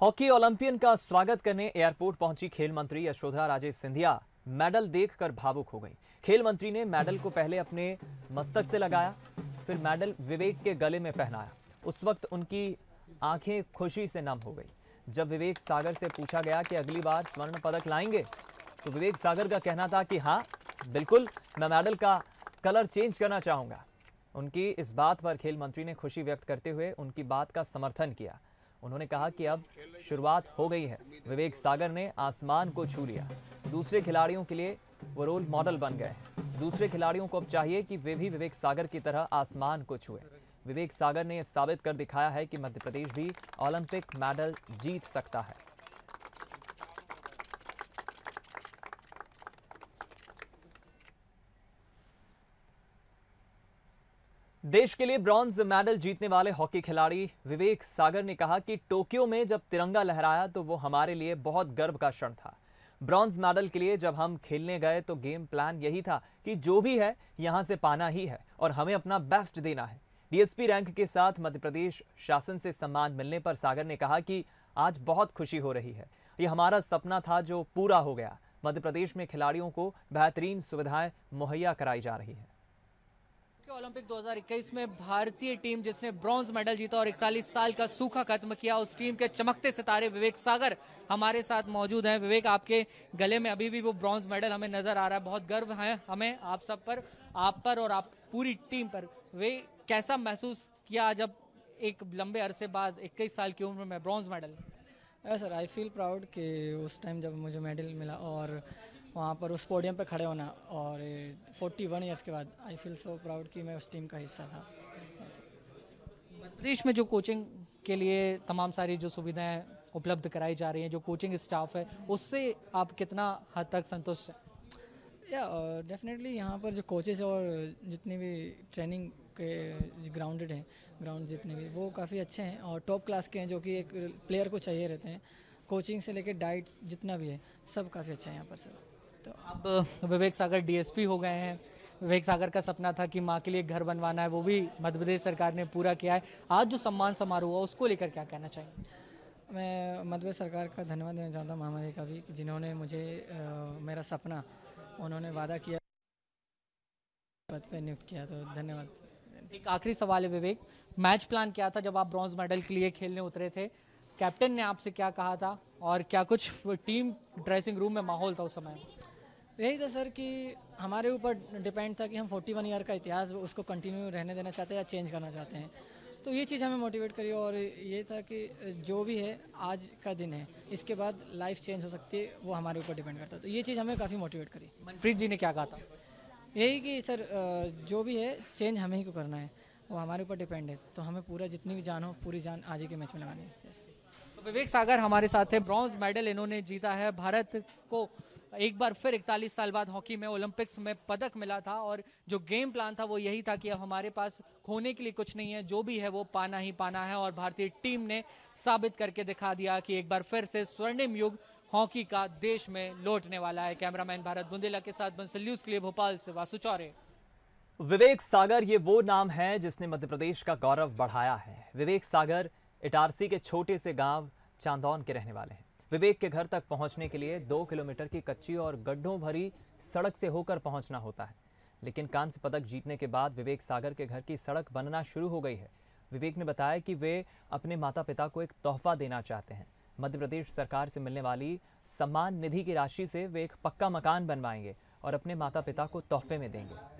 hockey Olympian का स्वागत करने एयरपोर्ट पहुंची खेल मंत्री यशोधरा राजे सिंधिया मेडल देखकर भावुक हो गई खेल मंत्री ने मेडल को पहले अपने मस्तक से लगाया फिर मेडल विवेक के गले में पहनाया उस वक्त उनकी आंखें खुशी से नम हो गई जब विवेक सागर से पूछा गया कि अगली बार स्वर्ण पदक लाएंगे तो विवेक सागर का कहना था कि हाँ बिल्कुल मैं मेडल का कलर चेंज करना चाहूँगा उनकी इस बात पर खेल मंत्री ने खुशी व्यक्त करते हुए उनकी बात का समर्थन किया उन्होंने कहा कि अब शुरुआत हो गई है विवेक सागर ने आसमान को छू लिया दूसरे खिलाड़ियों के लिए वो रोल मॉडल बन गए दूसरे खिलाड़ियों को अब चाहिए कि वे भी विवेक सागर की तरह आसमान को छुए विवेक सागर ने यह साबित कर दिखाया है कि मध्य प्रदेश भी ओलंपिक मेडल जीत सकता है देश के लिए ब्रॉन्ज मेडल जीतने वाले हॉकी खिलाड़ी विवेक सागर ने कहा कि टोक्यो में जब तिरंगा लहराया तो वो हमारे लिए बहुत गर्व का क्षण था ब्रॉन्ज मेडल के लिए जब हम खेलने गए तो गेम प्लान यही था कि जो भी है यहाँ से पाना ही है और हमें अपना बेस्ट देना है डीएसपी रैंक के साथ मध्य प्रदेश शासन से सम्मान मिलने पर सागर ने कहा कि आज बहुत खुशी हो रही है ये हमारा सपना था जो पूरा हो गया मध्य प्रदेश में खिलाड़ियों को बेहतरीन सुविधाएं मुहैया कराई जा रही है टोक्यो ओलंपिक 2021 में भारतीय टीम जिसने ब्रॉन्ज मेडल जीता और 41 साल का सूखा खत्म किया उस टीम के चमकते सितारे विवेक सागर हमारे साथ मौजूद हैं विवेक आपके गले में अभी भी वो ब्रॉन्ज मेडल हमें नजर आ रहा है बहुत गर्व है हमें आप सब पर आप पर और आप पूरी टीम पर वे कैसा महसूस किया जब एक लंबे अरसे बाद इक्कीस साल की उम्र में bronze medal sir I feel proud कि उस टाइम जब मुझे मेडल मिला और वहाँ पर उस पोडियम पे खड़े होना और 41 वन ईयर्स के बाद आई फील सो प्राउड कि मैं उस टीम का हिस्सा था प्रदेश में जो कोचिंग के लिए तमाम सारी जो सुविधाएं उपलब्ध कराई जा रही हैं जो कोचिंग स्टाफ है उससे आप कितना हद तक संतुष्ट हैं या डेफिनेटली यहाँ पर जो कोचेज और जितनी भी ट्रेनिंग के ग्राउंडेड हैं ग्राउंड जितने भी वो काफ़ी अच्छे हैं और टॉप क्लास के हैं जो कि एक प्लेयर को चाहिए रहते हैं कोचिंग से लेकर डाइट जितना भी है सब काफ़ी अच्छा है यहाँ पर सर तो अब विवेक सागर डीएसपी हो गए हैं विवेक सागर का सपना था कि माँ के लिए घर बनवाना है वो भी मध्य प्रदेश सरकार ने पूरा किया है आज जो सम्मान समारोह हुआ उसको लेकर क्या कहना चाहिए मैं मध्य प्रदेश सरकार का धन्यवाद देना चाहता हूँ महामारी का भी जिन्होंने मुझे आ, मेरा सपना उन्होंने वादा किया पद पर नियुक्त किया तो धन्यवाद एक आखिरी सवाल है विवेक मैच प्लान क्या था जब आप ब्रॉन्ज मेडल के लिए खेलने उतरे थे कैप्टन ने आपसे क्या कहा था और क्या कुछ टीम ड्रेसिंग रूम में माहौल था उस समय यही था सर कि हमारे ऊपर डिपेंड था कि हम 41 ईयर का इतिहास उसको कंटिन्यू रहने देना चाहते हैं या चेंज करना चाहते हैं तो ये चीज़ हमें मोटिवेट करी और ये था कि जो भी है आज का दिन है इसके बाद लाइफ चेंज हो सकती है वो हमारे ऊपर डिपेंड करता तो ये चीज़ हमें काफ़ी मोटिवेट करी मनप्रीत जी ने क्या कहा था यही कि सर जो भी है चेंज हमें ही को करना है वो हमारे ऊपर डिपेंड है तो हमें पूरा जितनी भी जान हो पूरी जान आज ही के मैच में लगानी है तो विवेक सागर हमारे साथ है ब्रॉन्ज मेडल इन्होंने जीता है भारत को एक बार फिर इकतालीस साल बाद हॉकी में ओलंपिक्स में पदक मिला था और जो गेम प्लान था वो यही था कि अब हमारे पास खोने के लिए कुछ नहीं है जो भी है वो पाना ही पाना है और भारतीय टीम ने साबित करके दिखा दिया कि एक बार फिर से स्वर्णिम युग हॉकी का देश में लौटने वाला है कैमरामैन भारत बुंदेला के साथ बंसल न्यूज के लिए भोपाल से वासु चौरे विवेक सागर ये वो नाम है जिसने मध्य प्रदेश का गौरव बढ़ाया है विवेक सागर इटारसी के छोटे से गांव चांदौन के रहने वाले हैं विवेक के घर तक पहुंचने के लिए दो किलोमीटर की कच्ची और गड्ढों भरी सड़क से होकर पहुंचना होता है लेकिन कांस्य पदक जीतने के बाद विवेक सागर के घर की सड़क बनना शुरू हो गई है विवेक ने बताया कि वे अपने माता पिता को एक तोहफा देना चाहते हैं मध्य प्रदेश सरकार से मिलने वाली सम्मान निधि की राशि से वे एक पक्का मकान बनवाएंगे और अपने माता पिता को तोहफे में देंगे